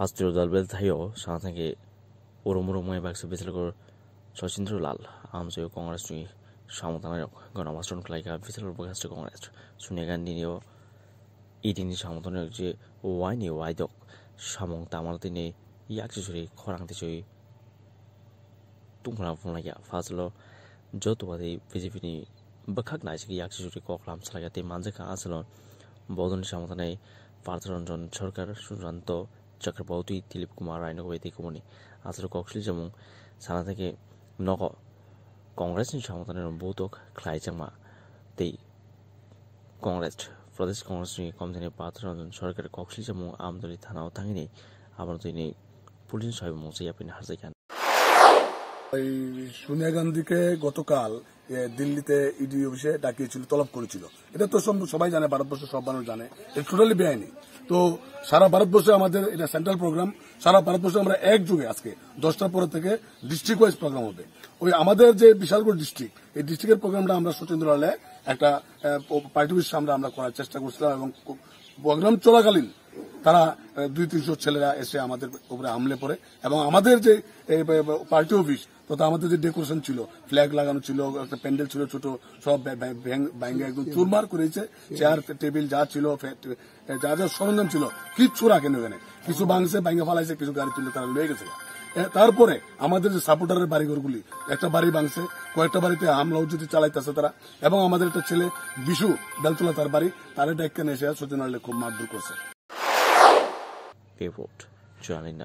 হাস্তির 핫스튜디오들 সাথে 상상에 오로모로 모에 박스 비슬고 সচিন্দ্র লাল আমজয় কংগ্রেস জুই সামতানের গণভাষণ ক্লাইকা বিশাল বগাস কংগ্রেস সোনিয়া গান্ধী নিয়েও ইডিনি সামতানের যে ওয়াই নিয়ে ওয়াই দক সামং তামাল তিনি ইয়াকচি সুরি খরাং তিসুই তুমরা ফুলাইয়া ফাজল যতবাদী বিজেপি নি বখাক নাইসি ইয়াকচি সুরি কখলাম সালাইয়া তে মানজাকা আসল বদন সামতানে পার্থরঞ্জন সরকার সুজান্ত चक्रवर्ती दिलीप कुमार रायनोको व्यक्तिको पनि 아스로 যেমন 제목 থেকে নগ কংগ্রেস সমর্থনের বৌতক খ্লাইচাংমা তেই কংগ্রেস প্রদেশ কংগ্রেস নিয়ে কমদানি পাত্র রঞ্জন কক্সিল যেমন আমদলি থানাও থাঙিনি আবার তিনি পুলিশ সাহেব মৌসিয়া আপনি হারজাই খান সোনিয়া গান্ধীকে গতকাল দিল্লিতে ইডি অফিসে ডাকিয়েছিল তলব করেছিল এটা তো সবাই জানে ভারতবর্ষের সব মানুষ জানে এটা টোটালি বেআইনি তো সারা ভারতবর্ষে আমাদের এটা সেন্ট্রাল প্রোগ্রাম সারা ভারতবর্ষে আমরা যুগে আজকে দশটার পরে থেকে ডিস্ট্রিক্ট ওয়াইজ প্রোগ্রাম হবে ওই আমাদের যে বিশালগড় ডিস্ট্রিক্ট এই ডিস্ট্রিক্টের প্রোগ্রামটা আমরা সচেন্দ্র আলে একটা পার্টি আমরা আমরা করার চেষ্টা করছিলাম এবং প্রোগ্রাম চলাকালীন তারা দুই তিনশো ছেলেরা এসে আমাদের উপরে হামলে পড়ে এবং আমাদের যে পার্টি অফিস তথা আমাদের যে ডেকোরেশন ছিল ফ্ল্যাগ লাগানো ছিল একটা প্যান্ডেল ছিল ছোট সব ব্যাঙ্গে একদম চুরমার করেছে চেয়ার টেবিল যা ছিল যা যা সরঞ্জাম ছিল কিচ্ছু রাখেন ওখানে কিছু ভাঙছে ব্যাঙ্গে ফালাইছে কিছু গাড়ি ছিল তারা লয়ে গেছে তারপরে আমাদের যে সাপোর্টারের বাড়িঘরগুলি একটা বাড়ি ভাঙছে কয়েকটা বাড়িতে হামলা উজ্জুতি চালাইতেছে তারা এবং আমাদের একটা ছেলে বিশু বেলতলা তার বাড়ি তার এটা এখানে এসে সচিনালে খুব মারধর করছে pivot joining